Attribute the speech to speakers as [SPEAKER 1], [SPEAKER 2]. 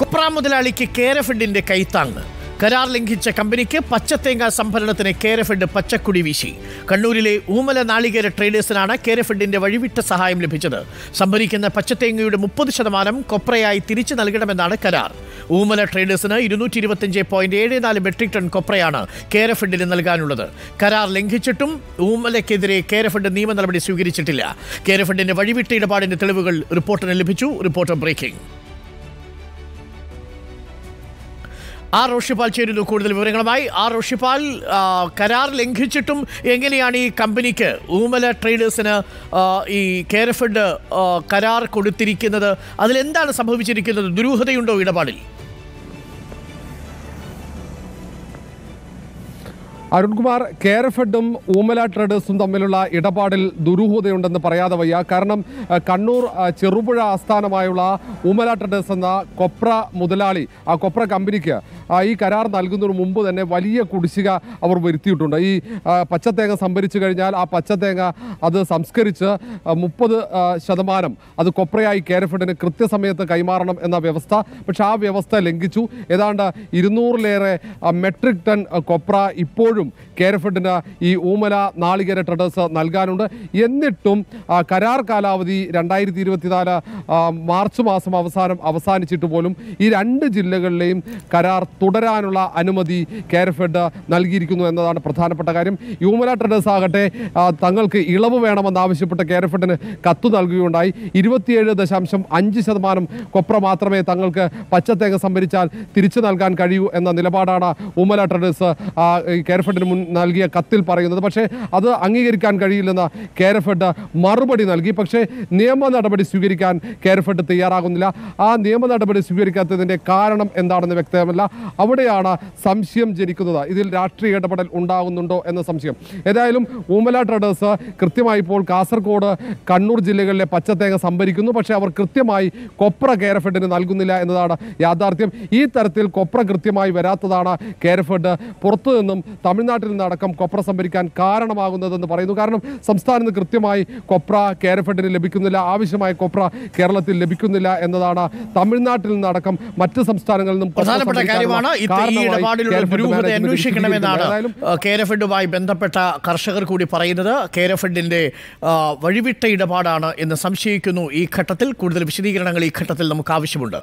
[SPEAKER 1] കൊപ്ര മുതലാളിക്ക് കേരഫെഡിന്റെ കൈത്താങ്ങ് കരാർ ലംഘിച്ച കമ്പനിക്ക് പച്ചത്തേങ്ങ സംഭരണത്തിന് കേരഫെഡ് പച്ചക്കുടി വീശി കണ്ണൂരിലെ ഊമല നാളികേര ട്രേഡേഴ്സിനാണ് കേരഫെഡിന്റെ വഴിവിട്ട സഹായം ലഭിച്ചത് സംഭരിക്കുന്ന പച്ചത്തേങ്ങയുടെ മുപ്പത് ശതമാനം കൊപ്രയായി തിരിച്ചു നൽകണമെന്നാണ് കരാർ ഊമല ട്രേഡേഴ്സിന് ഇരുന്നൂറ്റി ഇരുപത്തിയഞ്ച് പോയിന്റ് ഏഴ് നാല് മെട്രിക് ടൺ കൊപ്രയാണ് കേരഫെഡിന് നൽകാനുള്ളത് കരാർ ലംഘിച്ചിട്ടും ഊമലയ്ക്കെതിരെ കേരഫെഡ് നിയമ നടപടി സ്വീകരിച്ചിട്ടില്ല കേരഫെഡിന്റെ വഴിവിട്ട ഇടപാടിന്റെ തെളിവുകൾ റിപ്പോർട്ടിന് ലഭിച്ചു റിപ്പോർട്ടർ ബ്രേക്കിംഗ് ആർ റോഷിപ്പാൽ ചേരുന്നു കൂടുതൽ വിവരങ്ങളുമായി ആർ റോഷിപ്പാൽ കരാർ ലംഘിച്ചിട്ടും എങ്ങനെയാണ് ഈ കമ്പനിക്ക് ഊമല ട്രേഡേഴ്സിന് ഈ കെയർ കരാർ കൊടുത്തിരിക്കുന്നത് അതിലെന്താണ് സംഭവിച്ചിരിക്കുന്നത് ദുരൂഹതയുണ്ടോ ഇടപാടിൽ
[SPEAKER 2] അരുൺകുമാർ എഫ് എഡും ഊമല ട്രേഡേഴ്സും തമ്മിലുള്ള ഇടപാടിൽ ദുരൂഹതയുണ്ടെന്ന് പറയാതെ വയ്യ കാരണം കണ്ണൂർ ചെറുപുഴ ആസ്ഥാനമായുള്ള ഊമല ട്രേഡേഴ്സ് എന്ന കൊപ്ര മുതലാളി ആ കൊപ്ര കമ്പനിക്ക് ഈ കരാർ നൽകുന്നതിന് മുമ്പ് തന്നെ വലിയ കുടിശ്ശിക അവർ വരുത്തിയിട്ടുണ്ട് ഈ പച്ചത്തേങ്ങ സംഭരിച്ചു കഴിഞ്ഞാൽ ആ പച്ചത്തേങ്ങ അത് സംസ്കരിച്ച് മുപ്പത് ശതമാനം അത് കൊപ്രയായി കെയർ ഫെഡിന് കൃത്യസമയത്ത് കൈമാറണം എന്ന വ്യവസ്ഥ പക്ഷേ ആ വ്യവസ്ഥ ലംഘിച്ചു ഏതാണ്ട് ഇരുന്നൂറിലേറെ മെട്രിക് ടൺ കൊപ്ര ഇപ്പോൾ ഇപ്പോഴും കേരഫെഡിന് ഈ ഊമല നാളികേര ട്രഡേഴ്സ് നൽകാനുണ്ട് എന്നിട്ടും കരാർ കാലാവധി രണ്ടായിരത്തി ഇരുപത്തിനാല് മാർച്ച് മാസം അവസാനം അവസാനിച്ചിട്ട് പോലും ഈ രണ്ട് ജില്ലകളിലെയും കരാർ തുടരാനുള്ള അനുമതി കേരഫെഡ് നൽകിയിരിക്കുന്നു എന്നതാണ് പ്രധാനപ്പെട്ട കാര്യം യൂമല ട്രഡേഴ്സ് ആകട്ടെ തങ്ങൾക്ക് ഇളവ് വേണമെന്നാവശ്യപ്പെട്ട് കേരഫെഡിന് കത്ത് നൽകുകയുണ്ടായി ഇരുപത്തിയേഴ് ദശാംശം അഞ്ച് ശതമാനം കൊപ്ര മാത്രമേ തങ്ങൾക്ക് പച്ചത്തേങ്ങ സംഭരിച്ചാൽ തിരിച്ചു നൽകാൻ കഴിയൂ എന്ന നിലപാടാണ് ഉമല ട്രഡേഴ്സ് കേരഫെഡ് എഫിന് മുൻ നൽകിയ കത്തിൽ പറയുന്നത് പക്ഷേ അത് അംഗീകരിക്കാൻ കഴിയില്ലെന്ന് കെയർ മറുപടി നൽകി പക്ഷേ നിയമ നടപടി സ്വീകരിക്കാൻ കെയർ തയ്യാറാകുന്നില്ല ആ നിയമ നടപടി സ്വീകരിക്കാത്തതിൻ്റെ കാരണം എന്താണെന്ന് വ്യക്തമല്ല അവിടെയാണ് സംശയം ജനിക്കുന്നത് ഇതിൽ രാഷ്ട്രീയ ഇടപെടൽ ഉണ്ടാകുന്നുണ്ടോ എന്ന സംശയം ഏതായാലും ഊമല ട്രേഡേഴ്സ് കൃത്യമായി ഇപ്പോൾ കാസർഗോഡ് കണ്ണൂർ ജില്ലകളിലെ പച്ചത്തേങ്ങ സംഭരിക്കുന്നു പക്ഷേ അവർ കൃത്യമായി കൊപ്ര കെയർ നൽകുന്നില്ല എന്നതാണ് യാഥാർത്ഥ്യം ഈ തരത്തിൽ കൊപ്ര കൃത്യമായി വരാത്തതാണ് കെയർ പുറത്തു നിന്നും തമിഴ്നാട്ടിൽ നിന്ന് അടക്കം കൊപ്ര സംഭരിക്കാൻ കാരണമാകുന്നതെന്ന് പറയുന്നു കാരണം സംസ്ഥാനത്ത് കൃത്യമായി കൊപ്ര കേരഫെഡിന് ലഭിക്കുന്നില്ല ആവശ്യമായ കൊപ്ര കേരളത്തിൽ ലഭിക്കുന്നില്ല എന്നതാണ് തമിഴ്നാട്ടിൽ നിന്ന് മറ്റ് സംസ്ഥാനങ്ങളിൽ നിന്നും പ്രധാനപ്പെട്ട കാര്യമാണ് അന്വേഷിക്കണമെന്നാണ്
[SPEAKER 1] ബന്ധപ്പെട്ട കർഷകർ കൂടി പറയുന്നത് കേരഫെഡിന്റെ വഴിവിട്ട ഇടപാടാണ് എന്ന് സംശയിക്കുന്നു ഈ ഘട്ടത്തിൽ കൂടുതൽ വിശദീകരണങ്ങൾ ഈ ഘട്ടത്തിൽ നമുക്ക് ആവശ്യമുണ്ട്